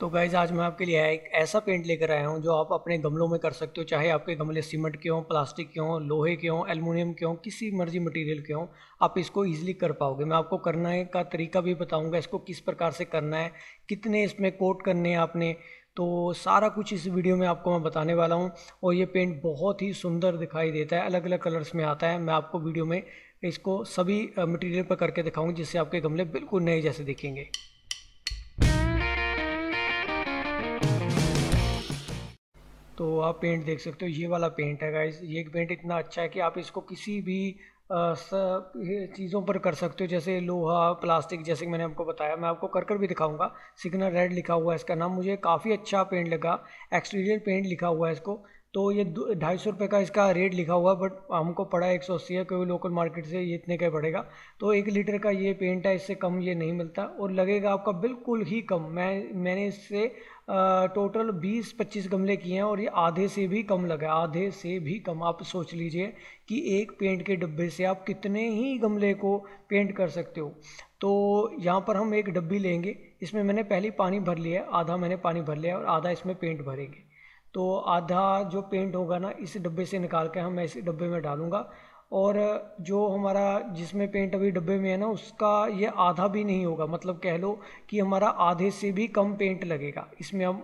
तो गाइज़ आज मैं आपके लिए एक ऐसा पेंट लेकर आया हूँ जो आप अपने गमलों में कर सकते हो चाहे आपके गमले सीमेंट के हों प्लास्टिक के हों लोहे के हों एलमिनियम के हों किसी मर्जी मटेरियल के हों आप इसको ईजिली कर पाओगे मैं आपको करना है का तरीका भी बताऊँगा इसको किस प्रकार से करना है कितने इसमें कोट करने हैं आपने तो सारा कुछ इस वीडियो में आपको मैं बताने वाला हूँ और ये पेंट बहुत ही सुंदर दिखाई देता है अलग अलग कलर्स में आता है मैं आपको वीडियो में इसको सभी मटेरियल पर करके दिखाऊँगी जिससे आपके गमले बिल्कुल नए जैसे दिखेंगे तो आप पेंट देख सकते हो ये वाला पेंट है गाइज ये पेंट इतना अच्छा है कि आप इसको किसी भी चीज़ों पर कर सकते हो जैसे लोहा प्लास्टिक जैसे मैंने आपको बताया मैं आपको कर कर भी दिखाऊंगा सिग्नल रेड लिखा हुआ है इसका नाम मुझे काफ़ी अच्छा पेंट लगा एक्सटीरियर पेंट लिखा हुआ है इसको तो ये ढाई सौ रुपये का इसका रेट लिखा हुआ बट हमको पड़ा एक सौ अस्सी है क्योंकि लोकल मार्केट से ये इतने का पड़ेगा तो एक लीटर का ये पेंट है इससे कम ये नहीं मिलता और लगेगा आपका बिल्कुल ही कम मैं मैंने इससे टोटल बीस पच्चीस गमले किए हैं और ये आधे से भी कम लगा आधे से भी कम आप सोच लीजिए कि एक पेंट के डब्बे से आप कितने ही गमले को पेंट कर सकते हो तो यहाँ पर हम एक डब्बी लेंगे इसमें मैंने पहले पानी भर लिया आधा मैंने पानी भर लिया और आधा इसमें पेंट भरेंगे तो आधा जो पेंट होगा ना इस डब्बे से निकाल के हम मैं इसी डब्बे में डालूँगा और जो हमारा जिसमें पेंट अभी डब्बे में है ना उसका ये आधा भी नहीं होगा मतलब कह लो कि हमारा आधे से भी कम पेंट लगेगा इसमें हम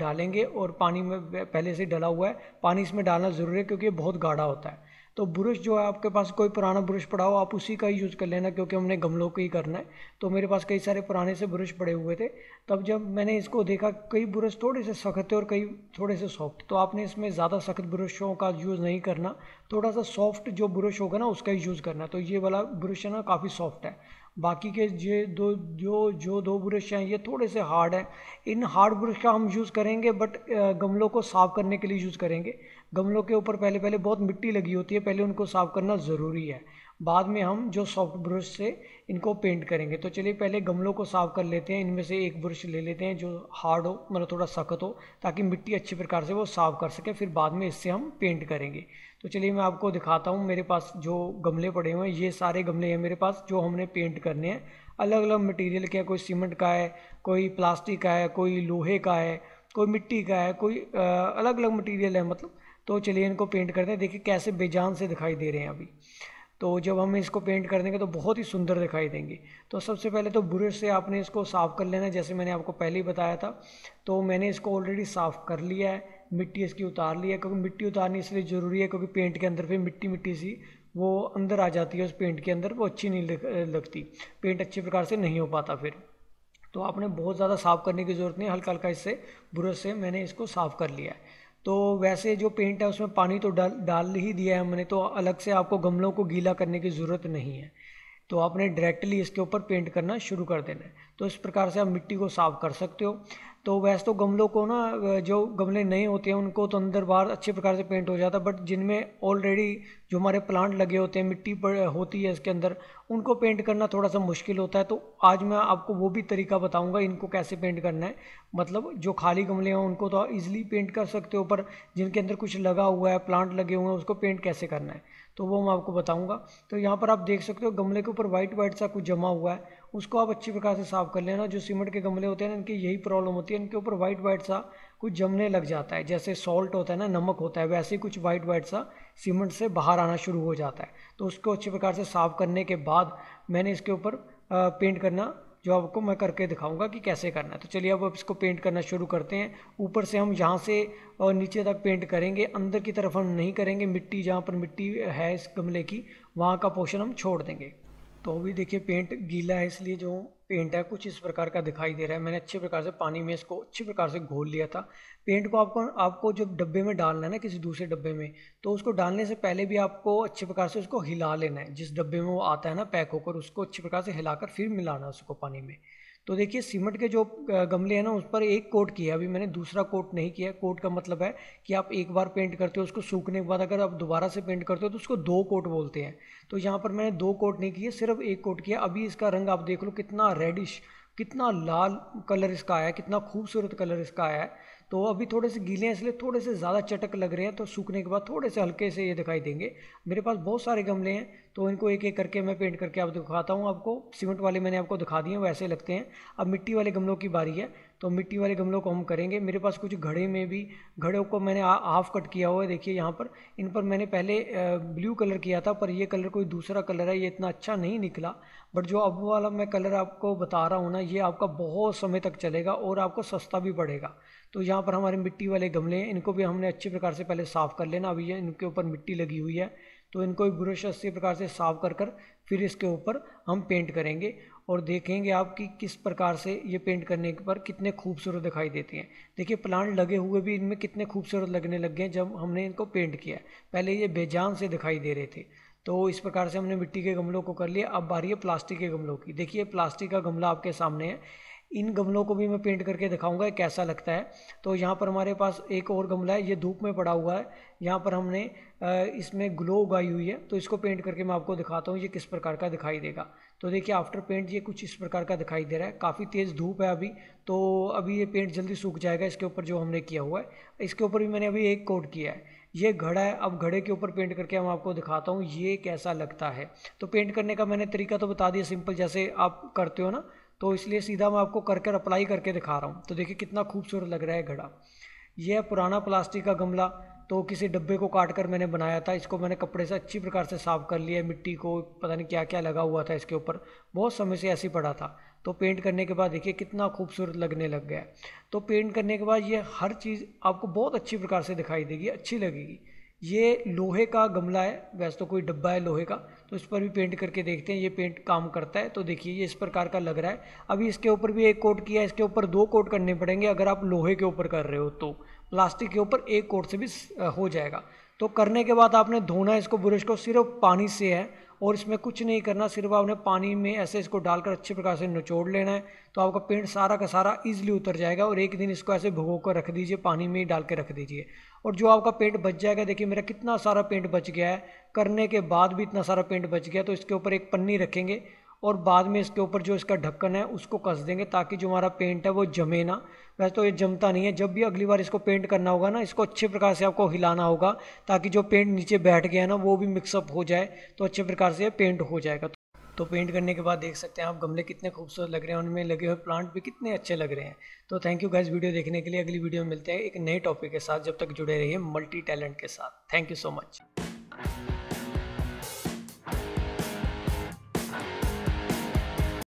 डालेंगे और पानी में पहले से डला हुआ है पानी इसमें डालना ज़रूरी है क्योंकि बहुत गाढ़ा होता है तो ब्रश जो है आपके पास कोई पुराना ब्रश पड़ा हो आप उसी का ही यूज़ कर लेना क्योंकि हमने गमलों को ही करना है तो मेरे पास कई सारे पुराने से ब्रश पड़े हुए थे तब जब मैंने इसको देखा कई ब्रश थोड़े से सख्त थे और कई थोड़े से सॉफ्ट तो आपने इसमें ज़्यादा सख्त ब्रशों का यूज़ नहीं करना थोड़ा सा सॉफ्ट जो ब्रश होगा ना उसका ही यूज़ करना तो ये वाला ब्रश है ना काफ़ी सॉफ्ट है बाकी के ये दो जो जो दो ब्रश हैं ये थोड़े से हार्ड हैं इन हार्ड ब्रश का हम यूज़ करेंगे बट गमलों को साफ़ करने के लिए यूज़ करेंगे गमलों के ऊपर पहले पहले बहुत मिट्टी लगी होती है पहले उनको साफ़ करना ज़रूरी है बाद में हम जो सॉफ्ट ब्रश से इनको पेंट करेंगे तो चलिए पहले गमलों को साफ़ कर लेते हैं इनमें से एक ब्रश ले लेते हैं जो हार्ड हो मतलब थोड़ा सख्त हो ताकि मिट्टी अच्छी प्रकार से वो साफ़ कर सके फिर बाद में इससे हम पेंट करेंगे तो चलिए मैं आपको दिखाता हूँ मेरे पास जो गमले पड़े हुए हैं ये सारे गमले हैं मेरे पास जो हमने पेंट करने हैं अलग अलग मटीरियल के कोई सीमेंट का है कोई प्लास्टिक का है कोई लोहे का है कोई मिट्टी का है कोई अलग अलग मटीरियल है मतलब तो चलिए इनको पेंट करते हैं देखिए कैसे बेजान से दिखाई दे रहे हैं अभी तो जब हम इसको पेंट कर देंगे तो बहुत ही सुंदर दिखाई देंगे तो सबसे पहले तो ब्रश से आपने इसको साफ़ कर लेना जैसे मैंने आपको पहले ही बताया था तो मैंने इसको ऑलरेडी साफ़ कर लिया है मिट्टी इसकी उतार ली है क्योंकि मिट्टी उतारनी इसलिए ज़रूरी है क्योंकि पेंट के अंदर फिर मिट्टी मिट्टी सी वो अंदर आ जाती है उस पेंट के अंदर वो अच्छी नहीं लगती पेंट अच्छे प्रकार से नहीं हो पाता फिर तो आपने बहुत ज़्यादा साफ़ करने की ज़रूरत नहीं हल्का हल्का इससे ब्रश से मैंने इसको साफ़ कर लिया है तो वैसे जो पेंट है उसमें पानी तो डाल डाल ही दिया है हमने तो अलग से आपको गमलों को गीला करने की ज़रूरत नहीं है तो आपने डायरेक्टली इसके ऊपर पेंट करना शुरू कर देना है तो इस प्रकार से आप मिट्टी को साफ़ कर सकते हो तो वैसे तो गमलों को ना जो गमले नए होते हैं उनको तो अंदर बाहर अच्छे प्रकार से पेंट हो जाता है बट जिनमें ऑलरेडी जो हमारे प्लांट लगे होते हैं मिट्टी पर होती है इसके अंदर उनको पेंट करना थोड़ा सा मुश्किल होता है तो आज मैं आपको वो भी तरीका बताऊंगा इनको कैसे पेंट करना है मतलब जो खाली गमले हैं उनको तो ईजिली पेंट कर सकते हो पर जिनके अंदर कुछ लगा हुआ है प्लांट लगे हुए हैं उसको पेंट कैसे करना है तो वो मैं आपको बताऊँगा तो यहाँ पर आप देख सकते हो गमले के ऊपर वाइट वाइट सा कुछ जमा हुआ है उसको आप अच्छी प्रकार से साफ़ कर लेना जो सीमेंट के गमले होते हैं ना इनकी यही प्रॉब्लम होती है इनके ऊपर वाइट वाइट सा कुछ जमने लग जाता है जैसे सॉल्ट होता है ना नमक होता है वैसे ही कुछ वाइट वाइट सा सीमेंट से बाहर आना शुरू हो जाता है तो उसको अच्छी प्रकार से साफ़ करने के बाद मैंने इसके ऊपर पेंट करना जो आपको मैं करके दिखाऊंगा कि कैसे करना है तो चलिए अब इसको पेंट करना शुरू करते हैं ऊपर से हम जहाँ से और नीचे तक पेंट करेंगे अंदर की तरफ हम नहीं करेंगे मिट्टी जहाँ पर मिट्टी है इस गमले की वहाँ का पोर्शन हम छोड़ देंगे तो अभी देखिए पेंट गीला है इसलिए जो पेंट है कुछ इस प्रकार का दिखाई दे रहा है मैंने अच्छे प्रकार से पानी में इसको अच्छे प्रकार से घोल लिया था पेंट को आपको आपको जब डब्बे में डालना है ना किसी दूसरे डब्बे में तो उसको डालने से पहले भी आपको अच्छे प्रकार से उसको हिला लेना है जिस डब्बे में वो आता है ना पैक होकर उसको अच्छे प्रकार से हिलाकर फिर मिलाना है उसको पानी में तो देखिए सीमेंट के जो गमले हैं ना उस पर एक कोट किया अभी मैंने दूसरा कोट नहीं किया कोट का मतलब है कि आप एक बार पेंट करते हो उसको सूखने के बाद अगर आप दोबारा से पेंट करते हो तो उसको दो कोट बोलते हैं तो यहाँ पर मैंने दो कोट नहीं किए सिर्फ एक कोट किया अभी इसका रंग आप देख लो कितना रेडिश कितना लाल कलर इसका आया है कितना खूबसूरत कलर इसका आया है तो अभी थोड़े से गीले हैं इसलिए थोड़े से ज़्यादा चटक लग रहे हैं तो सूखने के बाद थोड़े से हल्के से ये दिखाई देंगे मेरे पास बहुत सारे गमले हैं तो इनको एक एक करके मैं पेंट करके आप दिखाता हूँ आपको सीमेंट वाले मैंने आपको दिखा दिए वैसे लगते हैं अब मिट्टी वाले गमलों की बारी है तो मिट्टी वाले गमलों को हम करेंगे मेरे पास कुछ घड़े में भी घड़ों को मैंने हाफ कट किया हुआ है देखिए यहाँ पर इन पर मैंने पहले ब्लू कलर किया था पर ये कलर कोई दूसरा कलर है ये इतना अच्छा नहीं निकला बट जो अब वाला मैं कलर आपको बता रहा हूँ ना ये आपका बहुत समय तक चलेगा और आपको सस्ता भी पड़ेगा तो यहाँ पर हमारे मिट्टी वाले गमले हैं इनको भी हमने अच्छे प्रकार से पहले साफ़ कर लेना अभी इनके ऊपर मिट्टी लगी हुई है तो इनको ब्रश अच्छी प्रकार से साफ कर कर फिर इसके ऊपर हम पेंट करेंगे और देखेंगे आप कि किस प्रकार से ये पेंट करने के पर कितने खूबसूरत दिखाई देते हैं देखिए प्लांट लगे हुए भी इनमें कितने खूबसूरत लगने लग गए जब हमने इनको पेंट किया पहले ये बेजान से दिखाई दे रहे थे तो इस प्रकार से हमने मिट्टी के गमलों को कर लिया अब बारी है प्लास्टिक के गमलों की देखिए प्लास्टिक का गमला आपके सामने है इन गमलों को भी मैं पेंट करके दिखाऊंगा कैसा लगता है तो यहाँ पर हमारे पास एक और गमला है ये धूप में पड़ा हुआ है यहाँ पर हमने इसमें ग्लो उगाई हुई है तो इसको पेंट करके मैं आपको दिखाता हूँ ये किस प्रकार का दिखाई देगा तो देखिए आफ्टर पेंट ये कुछ इस प्रकार का दिखाई दे रहा है काफ़ी तेज़ धूप है अभी तो अभी ये पेंट जल्दी सूख जाएगा इसके ऊपर जो हमने किया हुआ है इसके ऊपर भी मैंने अभी एक कोट किया है ये घड़ा है अब घड़े के ऊपर पेंट करके हम आपको दिखाता हूँ ये कैसा लगता है तो पेंट करने का मैंने तरीका तो बता दिया सिंपल जैसे आप करते हो ना तो इसलिए सीधा मैं आपको कर कर अप्लाई करके दिखा रहा हूँ तो देखिए कितना खूबसूरत लग रहा है घड़ा यह पुराना प्लास्टिक का गमला तो किसी डब्बे को काट कर मैंने बनाया था इसको मैंने कपड़े से अच्छी प्रकार से साफ़ कर लिया मिट्टी को पता नहीं क्या क्या लगा हुआ था इसके ऊपर बहुत समय से ऐसे पड़ा था तो पेंट करने के बाद देखिए कितना खूबसूरत लगने लग गया तो पेंट करने के बाद ये हर चीज़ आपको बहुत अच्छी प्रकार से दिखाई देगी अच्छी लगेगी ये लोहे का गमला है वैसे तो कोई डब्बा है लोहे का तो इस पर भी पेंट करके देखते हैं ये पेंट काम करता है तो देखिए ये इस प्रकार का लग रहा है अभी इसके ऊपर भी एक कोट किया इसके ऊपर दो कोट करने पड़ेंगे अगर आप लोहे के ऊपर कर रहे हो तो प्लास्टिक के ऊपर एक कोट से भी हो जाएगा तो करने के बाद आपने धोना इसको ब्रश को सिर्फ पानी से है और इसमें कुछ नहीं करना सिर्फ आपने पानी में ऐसे इसको डालकर अच्छे प्रकार से निचोड़ लेना है तो आपका पेंट सारा का सारा ईजिली उतर जाएगा और एक दिन इसको ऐसे भगो कर रख दीजिए पानी में ही डाल के रख दीजिए और जो आपका पेंट बच जाएगा देखिए मेरा कितना सारा पेंट बच गया है करने के बाद भी इतना सारा पेंट बच गया तो इसके ऊपर एक पन्नी रखेंगे और बाद में इसके ऊपर जो इसका ढक्कन है उसको कस देंगे ताकि जो हमारा पेंट है वो जमे ना वैसे तो ये जमता नहीं है जब भी अगली बार इसको पेंट करना होगा ना इसको अच्छे प्रकार से आपको हिलाना होगा ताकि जो पेंट नीचे बैठ गया ना वो भी मिक्सअप हो जाए तो अच्छे प्रकार से पेंट हो जाएगा तो पेंट करने के बाद देख सकते हैं आप गमले कितने खूबसूरत लग रहे हैं उनमें लगे हुए प्लांट भी कितने अच्छे लग रहे हैं तो थैंक यू गैस वीडियो देखने के लिए अगली वीडियो में मिलते हैं एक नए टॉपिक के साथ जब तक जुड़े रहिए मल्टी टैलेंट के साथ थैंक यू सो मच